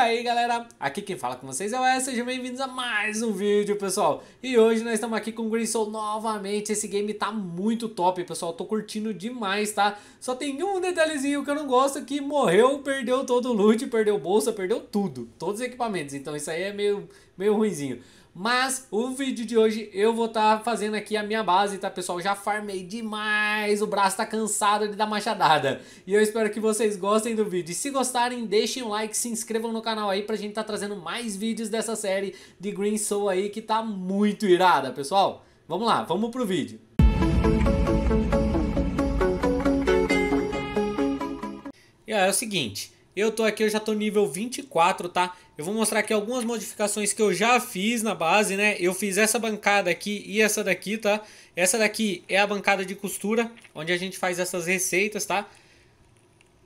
aí galera, aqui quem fala com vocês é o S, sejam bem-vindos a mais um vídeo pessoal E hoje nós estamos aqui com o Green novamente, esse game tá muito top pessoal, tô curtindo demais tá Só tem um detalhezinho que eu não gosto que morreu, perdeu todo o loot, perdeu bolsa, perdeu tudo, todos os equipamentos Então isso aí é meio, meio ruinzinho mas o vídeo de hoje eu vou estar tá fazendo aqui a minha base, tá pessoal? Já farmei demais, o braço tá cansado de dar machadada. E eu espero que vocês gostem do vídeo. E se gostarem, deixem um like, se inscrevam no canal aí pra gente tá trazendo mais vídeos dessa série de Green Soul aí que tá muito irada, pessoal. Vamos lá, vamos pro vídeo. E é o seguinte, eu tô aqui, eu já tô nível 24, tá? Eu vou mostrar aqui algumas modificações que eu já fiz na base, né? Eu fiz essa bancada aqui e essa daqui, tá? Essa daqui é a bancada de costura, onde a gente faz essas receitas, tá?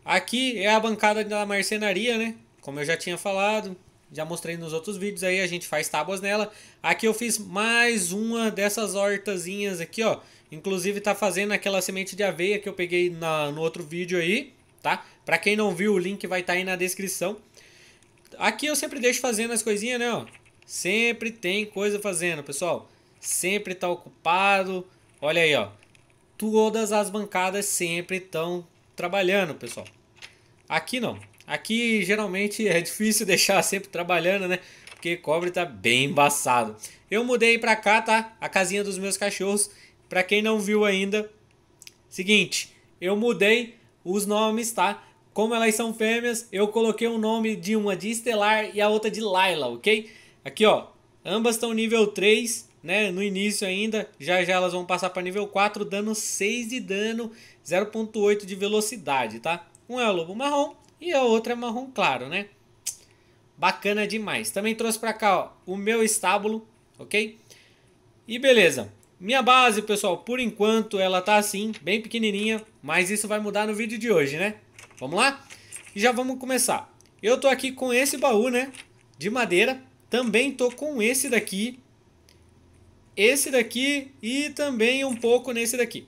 Aqui é a bancada da marcenaria, né? Como eu já tinha falado, já mostrei nos outros vídeos aí, a gente faz tábuas nela. Aqui eu fiz mais uma dessas hortazinhas aqui, ó. Inclusive tá fazendo aquela semente de aveia que eu peguei na, no outro vídeo aí, tá? Para quem não viu, o link vai estar tá aí na descrição. Aqui eu sempre deixo fazendo as coisinhas, né? Ó. Sempre tem coisa fazendo, pessoal. Sempre está ocupado. Olha aí, ó. Todas as bancadas sempre estão trabalhando, pessoal. Aqui não. Aqui geralmente é difícil deixar sempre trabalhando, né? Porque cobre tá bem embaçado. Eu mudei para cá, tá? A casinha dos meus cachorros. Para quem não viu ainda, seguinte, eu mudei os nomes, tá? Como elas são fêmeas, eu coloquei o um nome de uma de Estelar e a outra de Laila, ok? Aqui, ó. Ambas estão nível 3, né? No início ainda. Já já elas vão passar para nível 4, dando 6 de dano, 0.8 de velocidade, tá? Um é o lobo marrom e a outra é marrom claro, né? Bacana demais. Também trouxe para cá, ó, o meu estábulo, ok? E beleza. Minha base, pessoal, por enquanto ela tá assim, bem pequenininha, mas isso vai mudar no vídeo de hoje, né? Vamos lá? E já vamos começar. Eu tô aqui com esse baú, né? De madeira. Também tô com esse daqui. Esse daqui e também um pouco nesse daqui.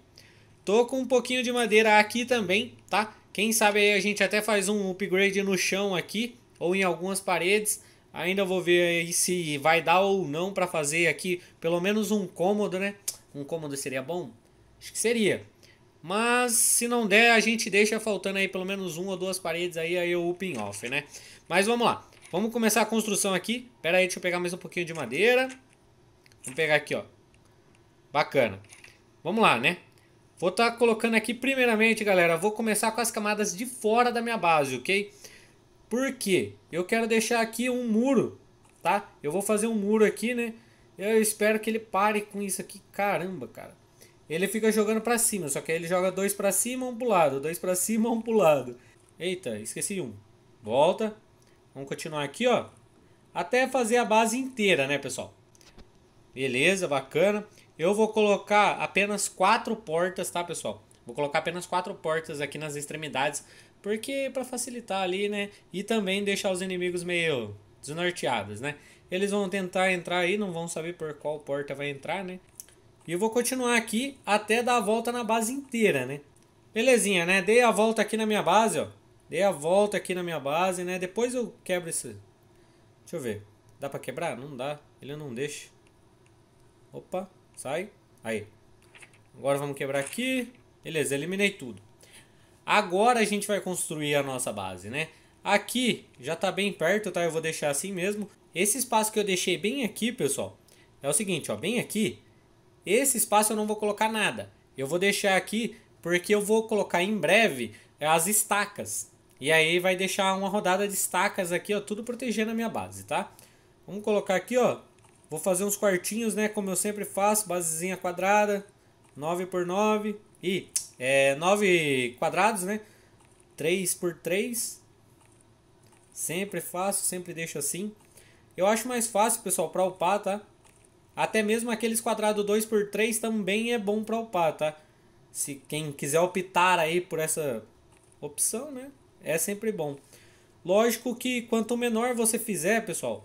Tô com um pouquinho de madeira aqui também, tá? Quem sabe aí a gente até faz um upgrade no chão aqui ou em algumas paredes. Ainda vou ver aí se vai dar ou não para fazer aqui pelo menos um cômodo, né? Um cômodo seria bom? Acho que seria. Mas se não der, a gente deixa faltando aí pelo menos uma ou duas paredes aí, aí eu open off, né? Mas vamos lá. Vamos começar a construção aqui. Pera aí, deixa eu pegar mais um pouquinho de madeira. Vamos pegar aqui, ó. Bacana. Vamos lá, né? Vou estar tá colocando aqui primeiramente, galera, vou começar com as camadas de fora da minha base, ok? Por quê? Eu quero deixar aqui um muro, tá? Eu vou fazer um muro aqui, né? Eu espero que ele pare com isso aqui. Caramba, cara. Ele fica jogando para cima, só que aí ele joga dois para cima, um pro lado, dois para cima, um pro lado. Eita, esqueci um. Volta. Vamos continuar aqui, ó. Até fazer a base inteira, né, pessoal? Beleza, bacana. Eu vou colocar apenas quatro portas, tá, pessoal? Vou colocar apenas quatro portas aqui nas extremidades, porque é para facilitar ali, né? E também deixar os inimigos meio desnorteados, né? Eles vão tentar entrar aí, não vão saber por qual porta vai entrar, né? E eu vou continuar aqui até dar a volta na base inteira, né? Belezinha, né? Dei a volta aqui na minha base, ó. Dei a volta aqui na minha base, né? Depois eu quebro esse... Deixa eu ver. Dá pra quebrar? Não dá. Ele não deixa. Opa, sai. Aí. Agora vamos quebrar aqui. Beleza, eliminei tudo. Agora a gente vai construir a nossa base, né? Aqui já tá bem perto, tá? Eu vou deixar assim mesmo. Esse espaço que eu deixei bem aqui, pessoal, é o seguinte, ó. Bem aqui, esse espaço eu não vou colocar nada. Eu vou deixar aqui porque eu vou colocar em breve eh, as estacas. E aí vai deixar uma rodada de estacas aqui, ó, tudo protegendo a minha base, tá? Vamos colocar aqui, ó. Vou fazer uns quartinhos, né, como eu sempre faço, basezinha quadrada, 9 por 9 e é 9 quadrados, né? 3 por 3. Sempre faço, sempre deixo assim. Eu acho mais fácil, pessoal, para upar, tá? Até mesmo aqueles quadrados 2x3 também é bom para upar, tá? Se quem quiser optar aí por essa opção, né? É sempre bom. Lógico que quanto menor você fizer, pessoal,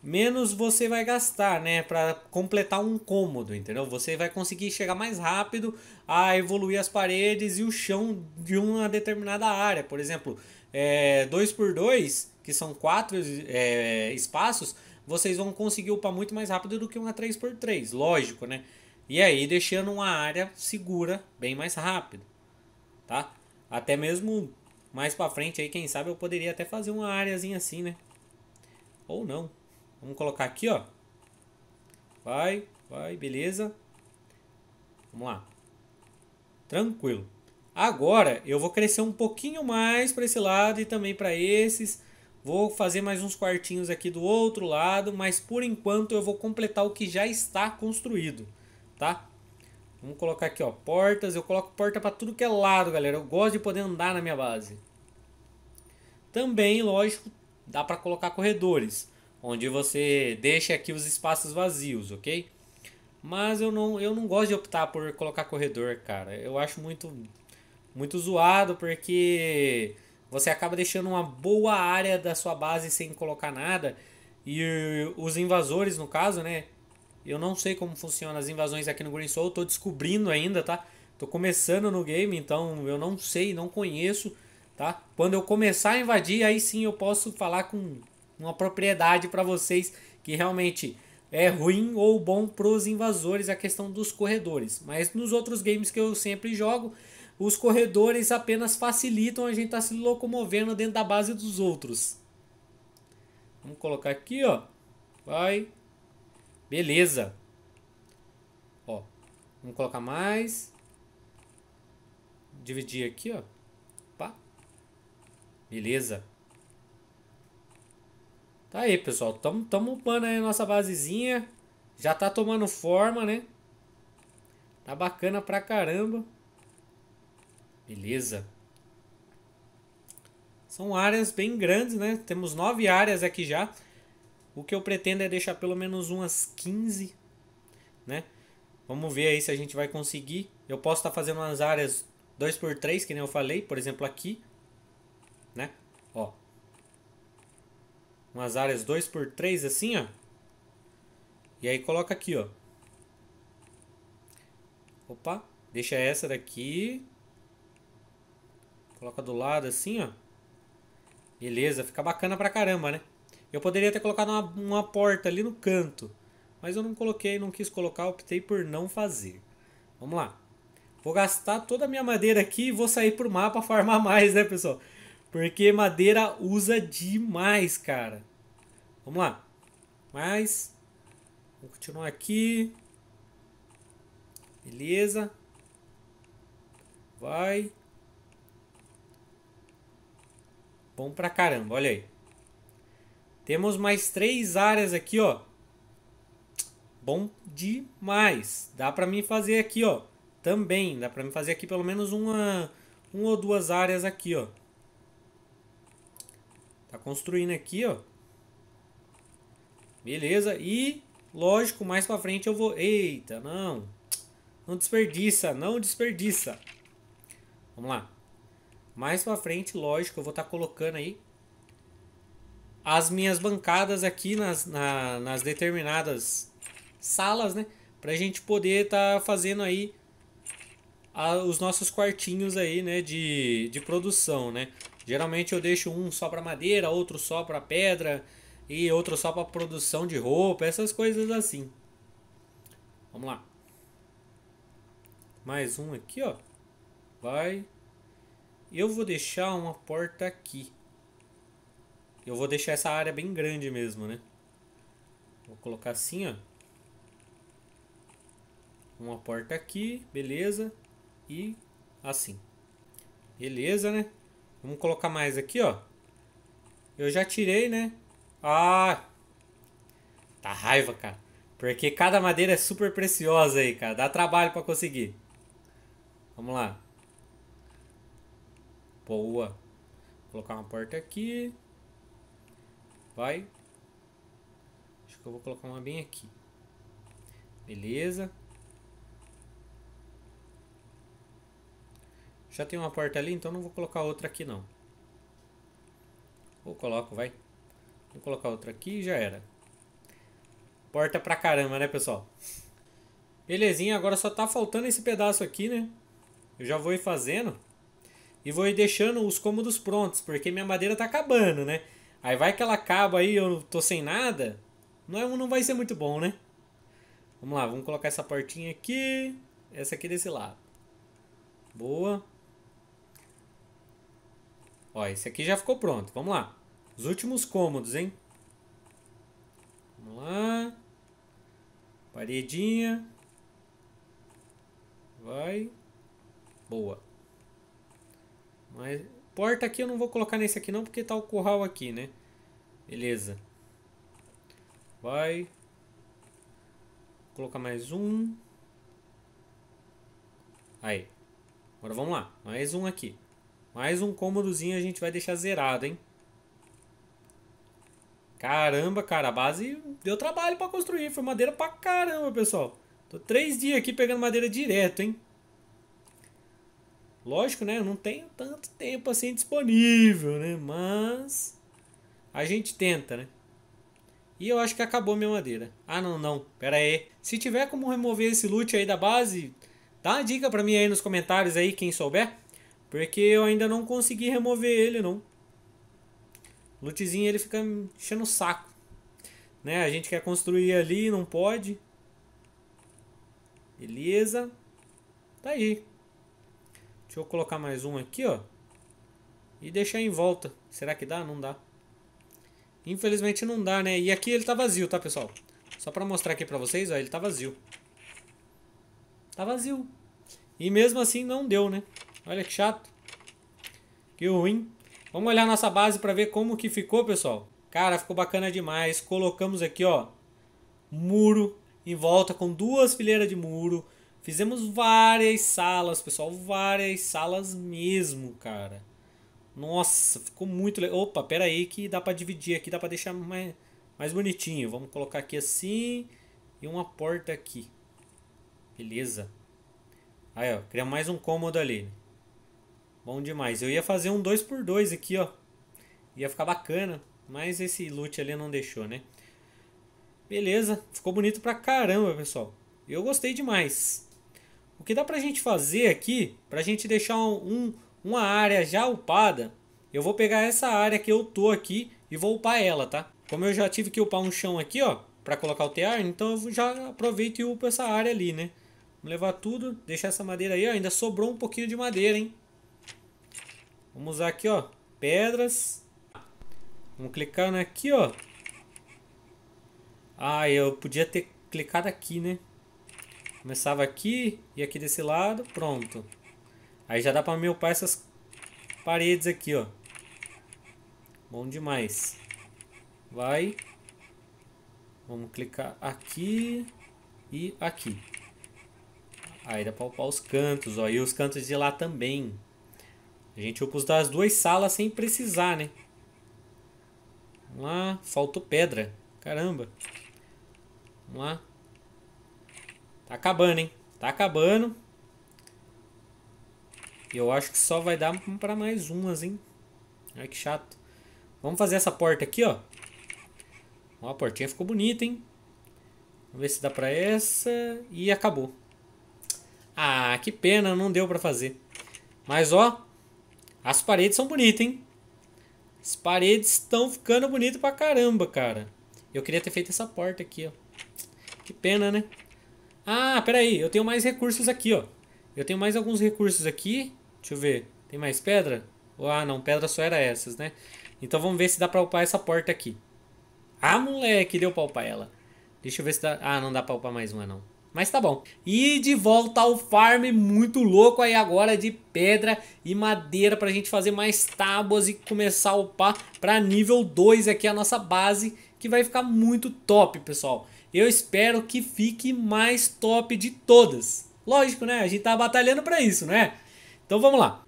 menos você vai gastar, né, para completar um cômodo, entendeu? Você vai conseguir chegar mais rápido a evoluir as paredes e o chão de uma determinada área. Por exemplo, 2 é, por 2 que são quatro é, espaços, vocês vão conseguir upar muito mais rápido do que uma 3x3, lógico, né? E aí deixando uma área segura bem mais rápido, tá? Até mesmo mais para frente aí, quem sabe eu poderia até fazer uma áreazinha assim, né? Ou não. Vamos colocar aqui, ó. Vai, vai, beleza. Vamos lá. Tranquilo. Agora eu vou crescer um pouquinho mais para esse lado e também para esses Vou fazer mais uns quartinhos aqui do outro lado, mas por enquanto eu vou completar o que já está construído, tá? Vamos colocar aqui, ó, portas. Eu coloco porta para tudo que é lado, galera. Eu gosto de poder andar na minha base. Também, lógico, dá para colocar corredores, onde você deixa aqui os espaços vazios, ok? Mas eu não, eu não gosto de optar por colocar corredor, cara. Eu acho muito, muito zoado, porque você acaba deixando uma boa área da sua base sem colocar nada. E uh, os invasores, no caso, né? Eu não sei como funcionam as invasões aqui no Green Soul, tô descobrindo ainda, tá? Tô começando no game, então eu não sei, não conheço, tá? Quando eu começar a invadir, aí sim eu posso falar com uma propriedade para vocês que realmente é ruim ou bom pros invasores a questão dos corredores. Mas nos outros games que eu sempre jogo, os corredores apenas facilitam a gente estar tá se locomovendo dentro da base dos outros. Vamos colocar aqui, ó. Vai. Beleza. Ó. Vamos colocar mais. Dividir aqui, ó. Pá. Beleza. Tá aí, pessoal. Tamo, tamo upando aí a nossa basezinha. Já tá tomando forma, né? Tá bacana pra caramba. Beleza. São áreas bem grandes, né? Temos nove áreas aqui já. O que eu pretendo é deixar pelo menos umas 15, né? Vamos ver aí se a gente vai conseguir. Eu posso estar tá fazendo umas áreas 2x3, que nem eu falei, por exemplo, aqui, né? Ó. Umas áreas 2x3 assim, ó. E aí coloca aqui, ó. Opa, deixa essa daqui. Coloca do lado assim, ó. Beleza, fica bacana pra caramba, né? Eu poderia ter colocado uma, uma porta ali no canto. Mas eu não coloquei, não quis colocar, optei por não fazer. Vamos lá. Vou gastar toda a minha madeira aqui e vou sair pro mapa farmar mais, né, pessoal? Porque madeira usa demais, cara. Vamos lá. Mais. Vou continuar aqui. Beleza. Vai. Bom pra caramba, olha aí. Temos mais três áreas aqui, ó. Bom demais. Dá pra mim fazer aqui, ó. Também, dá pra mim fazer aqui pelo menos uma, uma ou duas áreas aqui, ó. Tá construindo aqui, ó. Beleza, e lógico, mais pra frente eu vou... Eita, não. Não desperdiça, não desperdiça. Vamos lá. Mais pra frente, lógico, eu vou estar tá colocando aí as minhas bancadas aqui nas, na, nas determinadas salas, né? Pra gente poder estar tá fazendo aí a, os nossos quartinhos aí, né? De, de produção, né? Geralmente eu deixo um só para madeira, outro só para pedra e outro só para produção de roupa, essas coisas assim. Vamos lá. Mais um aqui, ó. Vai. Eu vou deixar uma porta aqui. Eu vou deixar essa área bem grande mesmo, né? Vou colocar assim, ó. Uma porta aqui, beleza. E assim. Beleza, né? Vamos colocar mais aqui, ó. Eu já tirei, né? Ah! Tá raiva, cara. Porque cada madeira é super preciosa aí, cara. Dá trabalho pra conseguir. Vamos lá. Boa. Vou colocar uma porta aqui. Vai. Acho que eu vou colocar uma bem aqui. Beleza. Já tem uma porta ali, então não vou colocar outra aqui não. Ou coloco, vai. Vou colocar outra aqui e já era. Porta pra caramba, né, pessoal? Belezinha, agora só tá faltando esse pedaço aqui, né? Eu já vou ir fazendo e vou deixando os cômodos prontos, porque minha madeira tá acabando, né? Aí vai que ela acaba aí, eu tô sem nada, não, é, não vai ser muito bom, né? Vamos lá, vamos colocar essa portinha aqui, essa aqui desse lado. Boa. Ó, esse aqui já ficou pronto, vamos lá. Os últimos cômodos, hein? Vamos lá. Paredinha. Vai. Boa. Mas porta aqui eu não vou colocar nesse aqui não, porque tá o curral aqui, né? Beleza. Vai. colocar mais um. Aí. Agora vamos lá. Mais um aqui. Mais um cômodozinho a gente vai deixar zerado, hein? Caramba, cara, a base deu trabalho para construir. Foi madeira pra caramba, pessoal. Tô três dias aqui pegando madeira direto, hein? Lógico, né? Eu não tenho tanto tempo assim disponível, né? Mas a gente tenta, né? E eu acho que acabou minha madeira. Ah, não, não. Pera aí. Se tiver como remover esse loot aí da base, dá uma dica pra mim aí nos comentários aí, quem souber. Porque eu ainda não consegui remover ele, não. O lootzinho, ele fica enchendo o saco. Né? A gente quer construir ali, não pode. Beleza. Tá aí. Deixa eu colocar mais um aqui, ó. E deixar em volta. Será que dá? Não dá. Infelizmente não dá, né? E aqui ele tá vazio, tá, pessoal? Só pra mostrar aqui pra vocês, ó. Ele tá vazio. Tá vazio. E mesmo assim não deu, né? Olha que chato. Que ruim. Vamos olhar nossa base pra ver como que ficou, pessoal. Cara, ficou bacana demais. Colocamos aqui, ó. Muro em volta com duas fileiras de muro Fizemos várias salas, pessoal, várias salas mesmo, cara. Nossa, ficou muito legal. Opa, pera aí que dá para dividir aqui, dá para deixar mais, mais bonitinho. Vamos colocar aqui assim e uma porta aqui. Beleza. Aí, ó, cria mais um cômodo ali. Bom demais. Eu ia fazer um 2x2 aqui, ó. Ia ficar bacana, mas esse loot ali não deixou, né? Beleza, ficou bonito pra caramba, pessoal. Eu gostei demais. O que dá para a gente fazer aqui, para a gente deixar um, uma área já upada, eu vou pegar essa área que eu tô aqui e vou upar ela, tá? Como eu já tive que upar um chão aqui, ó, para colocar o tear, então eu já aproveito e upo essa área ali, né? Vamos levar tudo, deixar essa madeira aí, ó, ainda sobrou um pouquinho de madeira, hein? Vamos usar aqui, ó, pedras. Vamos clicar aqui, ó. Ah, eu podia ter clicado aqui, né? Começava aqui e aqui desse lado, pronto. Aí já dá para upar essas paredes aqui, ó. Bom demais. Vai. Vamos clicar aqui e aqui. Aí dá para upar os cantos, ó. E os cantos de lá também. A gente upa os das duas salas sem precisar, né? Vamos lá. Faltou pedra. Caramba. Vamos lá. Tá acabando, hein? Tá acabando. E eu acho que só vai dar pra mais umas, hein? Olha que chato. Vamos fazer essa porta aqui, ó. Ó, a portinha ficou bonita, hein? Vamos ver se dá pra essa. E acabou. Ah, que pena, não deu pra fazer. Mas, ó, as paredes são bonitas, hein? As paredes estão ficando bonitas pra caramba, cara. Eu queria ter feito essa porta aqui, ó. Que pena, né? Ah, peraí, eu tenho mais recursos aqui, ó. Eu tenho mais alguns recursos aqui. Deixa eu ver. Tem mais pedra? Ah, não, pedra só era essas, né? Então vamos ver se dá pra upar essa porta aqui. Ah, moleque, deu pra upar ela. Deixa eu ver se dá... Ah, não dá pra upar mais uma, não. Mas tá bom. E de volta ao farm muito louco aí agora de pedra e madeira pra gente fazer mais tábuas e começar a upar pra nível 2 aqui a nossa base, que vai ficar muito top, pessoal. Eu espero que fique mais top de todas. Lógico, né? A gente tá batalhando para isso, né? Então vamos lá.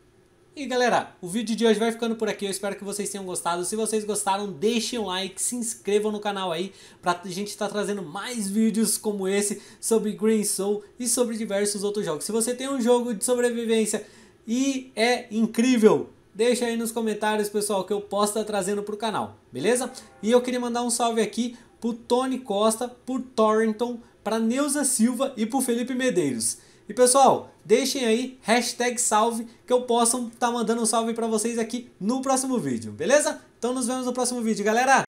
E galera, o vídeo de hoje vai ficando por aqui, eu espero que vocês tenham gostado. Se vocês gostaram, deixem um like, se inscrevam no canal aí, pra gente estar tá trazendo mais vídeos como esse sobre Green Soul e sobre diversos outros jogos. Se você tem um jogo de sobrevivência e é incrível, deixa aí nos comentários, pessoal, que eu posso estar tá trazendo para o canal, beleza? E eu queria mandar um salve aqui pro Tony Costa, pro Torrington, para Neuza Silva e pro Felipe Medeiros. E pessoal, deixem aí hashtag salve que eu possa estar tá mandando um salve para vocês aqui no próximo vídeo, beleza? Então nos vemos no próximo vídeo, galera!